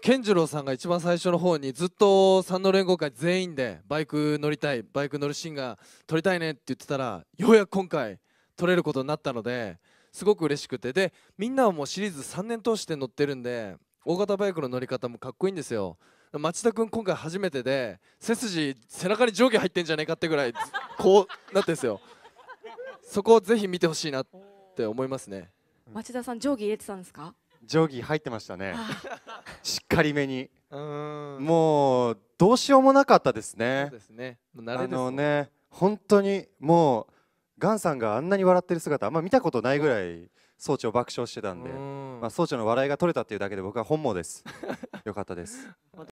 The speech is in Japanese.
健次郎さんが一番最初の方にずっと三の連合会全員でバイク乗りたいバイク乗るシーンが撮りたいねって言ってたらようやく今回撮れることになったのですごく嬉しくてでみんなはもうシリーズ3年通して乗ってるんで大型バイクの乗り方もかっこいいんですよ町田君今回初めてで背筋背中に上下入ってんじゃねえかってぐらいこうなってんですよそこをぜひ見てほしいなって思いますね町田さん定規入れてたんですか定規入ってましたねしっかりめにもうどうしようもなかったですねそうですね本当にもうガンさんがあんなに笑ってる姿あんま見たことないぐらい総長爆笑してたんで、ま総長の笑いが取れたっていうだけで僕は本望ですよかったです